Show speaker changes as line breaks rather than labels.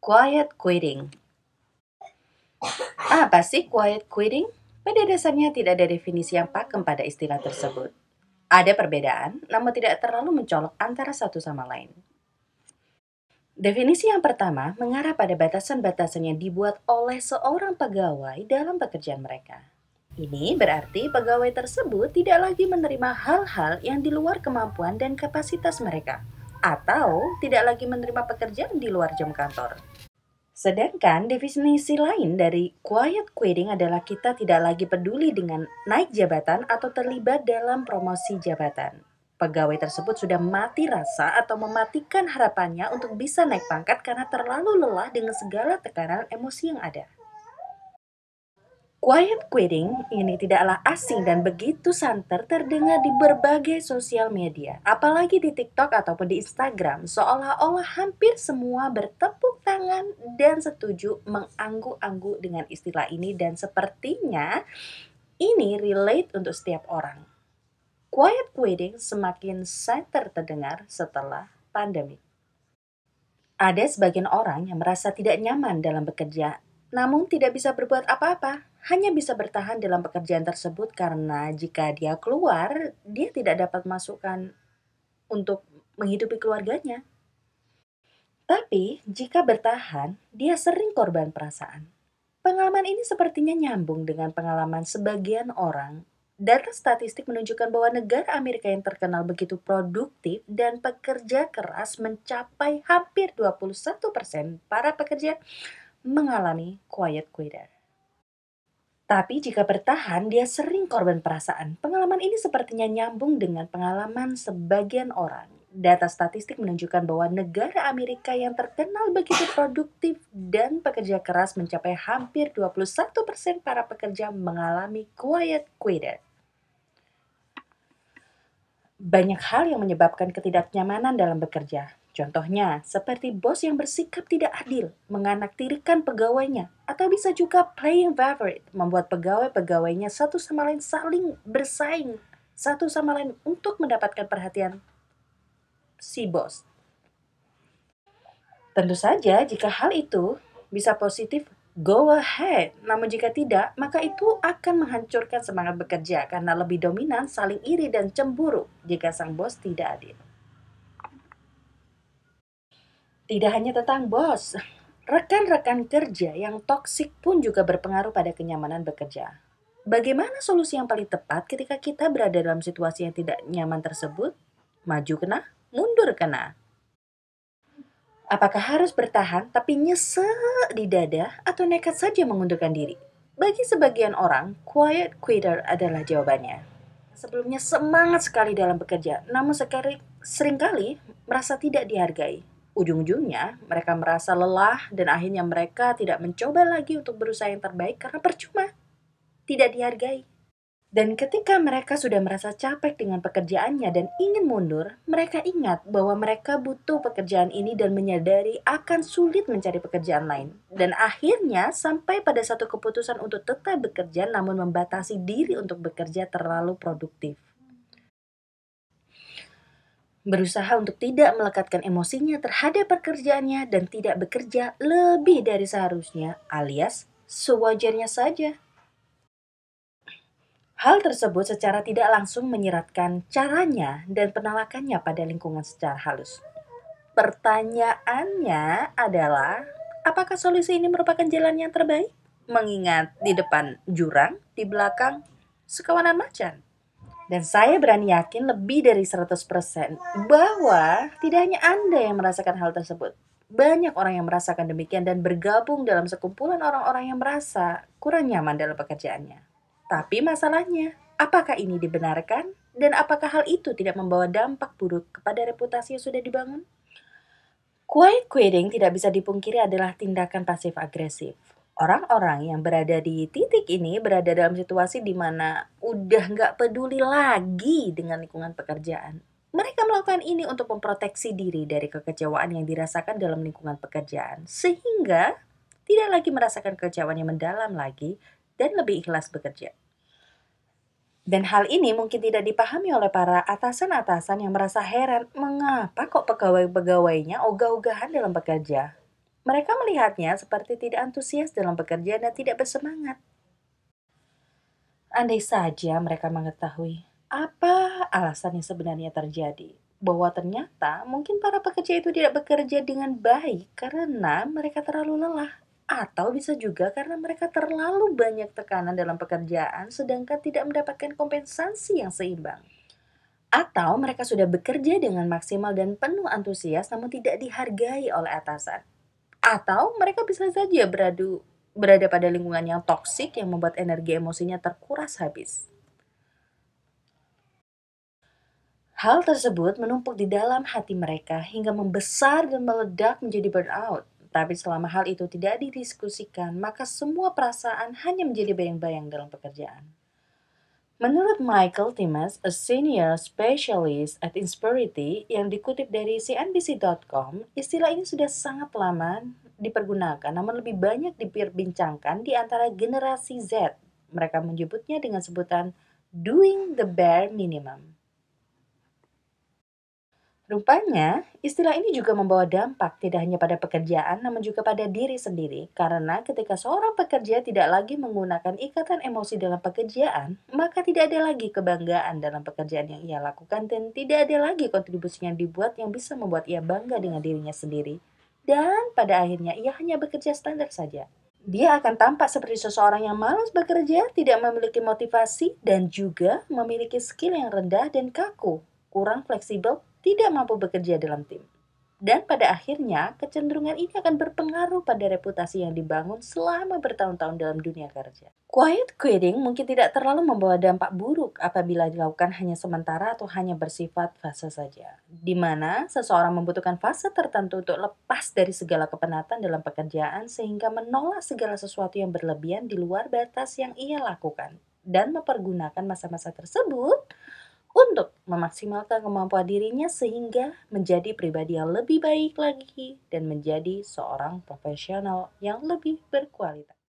Quiet quitting. Apa sih quiet quitting? Pada dasarnya tidak ada definisi yang pakem pada istilah tersebut. Ada perbedaan, namun tidak terlalu mencolok antara satu sama lain. Definisi yang pertama mengarah pada batasan-batasan yang dibuat oleh seorang pegawai dalam pekerjaan mereka. Ini berarti pegawai tersebut tidak lagi menerima hal-hal yang di luar kemampuan dan kapasitas mereka, atau tidak lagi menerima pekerjaan di luar jam kantor. Sedangkan definisi lain dari quiet quitting adalah kita tidak lagi peduli dengan naik jabatan atau terlibat dalam promosi jabatan. Pegawai tersebut sudah mati rasa atau mematikan harapannya untuk bisa naik pangkat karena terlalu lelah dengan segala tekanan emosi yang ada. Quiet quitting ini tidaklah asing dan begitu santer terdengar di berbagai sosial media, apalagi di TikTok ataupun di Instagram, seolah-olah hampir semua bertepuk tangan dan setuju mengangguk anggu dengan istilah ini dan sepertinya ini relate untuk setiap orang. Quiet quitting semakin santer terdengar setelah pandemi. Ada sebagian orang yang merasa tidak nyaman dalam bekerja, namun tidak bisa berbuat apa-apa hanya bisa bertahan dalam pekerjaan tersebut karena jika dia keluar, dia tidak dapat masukkan untuk menghidupi keluarganya. Tapi jika bertahan, dia sering korban perasaan. Pengalaman ini sepertinya nyambung dengan pengalaman sebagian orang. Data statistik menunjukkan bahwa negara Amerika yang terkenal begitu produktif dan pekerja keras mencapai hampir 21% para pekerja mengalami quiet quitter. Tapi jika bertahan, dia sering korban perasaan. Pengalaman ini sepertinya nyambung dengan pengalaman sebagian orang. Data statistik menunjukkan bahwa negara Amerika yang terkenal begitu produktif dan pekerja keras mencapai hampir 21% para pekerja mengalami quiet quitter. Banyak hal yang menyebabkan ketidaknyamanan dalam bekerja. Contohnya, seperti bos yang bersikap tidak adil, menganaktirikan pegawainya, atau bisa juga playing favorite, membuat pegawai-pegawainya satu sama lain saling bersaing, satu sama lain untuk mendapatkan perhatian si bos. Tentu saja, jika hal itu bisa positif, go ahead. Namun jika tidak, maka itu akan menghancurkan semangat bekerja karena lebih dominan, saling iri dan cemburu jika sang bos tidak adil. Tidak hanya tentang bos, rekan-rekan kerja yang toksik pun juga berpengaruh pada kenyamanan bekerja. Bagaimana solusi yang paling tepat ketika kita berada dalam situasi yang tidak nyaman tersebut? Maju kena, mundur kena. Apakah harus bertahan tapi nyesek di dada atau nekat saja mengundurkan diri? Bagi sebagian orang, quiet quitter adalah jawabannya. Sebelumnya semangat sekali dalam bekerja, namun sekali, seringkali merasa tidak dihargai. Ujung-ujungnya, mereka merasa lelah dan akhirnya mereka tidak mencoba lagi untuk berusaha yang terbaik karena percuma. Tidak dihargai. Dan ketika mereka sudah merasa capek dengan pekerjaannya dan ingin mundur, mereka ingat bahwa mereka butuh pekerjaan ini dan menyadari akan sulit mencari pekerjaan lain. Dan akhirnya sampai pada satu keputusan untuk tetap bekerja namun membatasi diri untuk bekerja terlalu produktif berusaha untuk tidak melekatkan emosinya terhadap pekerjaannya dan tidak bekerja lebih dari seharusnya, alias sewajarnya saja. Hal tersebut secara tidak langsung menyeratkan caranya dan penolakannya pada lingkungan secara halus. Pertanyaannya adalah, apakah solusi ini merupakan jalan yang terbaik? Mengingat di depan jurang, di belakang sekawanan macan. Dan saya berani yakin lebih dari 100% bahwa tidak hanya Anda yang merasakan hal tersebut. Banyak orang yang merasakan demikian dan bergabung dalam sekumpulan orang-orang yang merasa kurang nyaman dalam pekerjaannya. Tapi masalahnya, apakah ini dibenarkan? Dan apakah hal itu tidak membawa dampak buruk kepada reputasi yang sudah dibangun? Quiet quitting tidak bisa dipungkiri adalah tindakan pasif agresif orang-orang yang berada di titik ini berada dalam situasi di mana udah nggak peduli lagi dengan lingkungan pekerjaan. Mereka melakukan ini untuk memproteksi diri dari kekecewaan yang dirasakan dalam lingkungan pekerjaan, sehingga tidak lagi merasakan kekecewaan yang mendalam lagi dan lebih ikhlas bekerja. Dan hal ini mungkin tidak dipahami oleh para atasan-atasan yang merasa heran mengapa kok pegawai-pegawainya ogah-ogahan dalam bekerja. Mereka melihatnya seperti tidak antusias dalam pekerjaan dan tidak bersemangat. Andai saja mereka mengetahui apa alasan yang sebenarnya terjadi, bahwa ternyata mungkin para pekerja itu tidak bekerja dengan baik karena mereka terlalu lelah, atau bisa juga karena mereka terlalu banyak tekanan dalam pekerjaan, sedangkan tidak mendapatkan kompensasi yang seimbang. Atau mereka sudah bekerja dengan maksimal dan penuh antusias, namun tidak dihargai oleh atasan. Atau mereka bisa saja beradu berada pada lingkungan yang toksik yang membuat energi emosinya terkuras habis. Hal tersebut menumpuk di dalam hati mereka hingga membesar dan meledak menjadi burnout. Tapi selama hal itu tidak didiskusikan, maka semua perasaan hanya menjadi bayang-bayang dalam pekerjaan. Menurut Michael Timas, a senior specialist at Inspirity yang dikutip dari CNBC.com, istilah ini sudah sangat lama dipergunakan namun lebih banyak diperbincangkan di antara generasi Z. Mereka menyebutnya dengan sebutan doing the bare minimum. Rupanya, istilah ini juga membawa dampak tidak hanya pada pekerjaan, namun juga pada diri sendiri. Karena ketika seorang pekerja tidak lagi menggunakan ikatan emosi dalam pekerjaan, maka tidak ada lagi kebanggaan dalam pekerjaan yang ia lakukan dan tidak ada lagi kontribusi yang dibuat yang bisa membuat ia bangga dengan dirinya sendiri. Dan pada akhirnya ia hanya bekerja standar saja. Dia akan tampak seperti seseorang yang malas bekerja, tidak memiliki motivasi, dan juga memiliki skill yang rendah dan kaku, kurang fleksibel, tidak mampu bekerja dalam tim. Dan pada akhirnya, kecenderungan ini akan berpengaruh pada reputasi yang dibangun selama bertahun-tahun dalam dunia kerja. Quiet quitting mungkin tidak terlalu membawa dampak buruk apabila dilakukan hanya sementara atau hanya bersifat fase saja, di mana seseorang membutuhkan fase tertentu untuk lepas dari segala kepenatan dalam pekerjaan sehingga menolak segala sesuatu yang berlebihan di luar batas yang ia lakukan dan mempergunakan masa-masa tersebut untuk memaksimalkan kemampuan dirinya sehingga menjadi pribadi yang lebih baik lagi dan menjadi seorang profesional yang lebih berkualitas.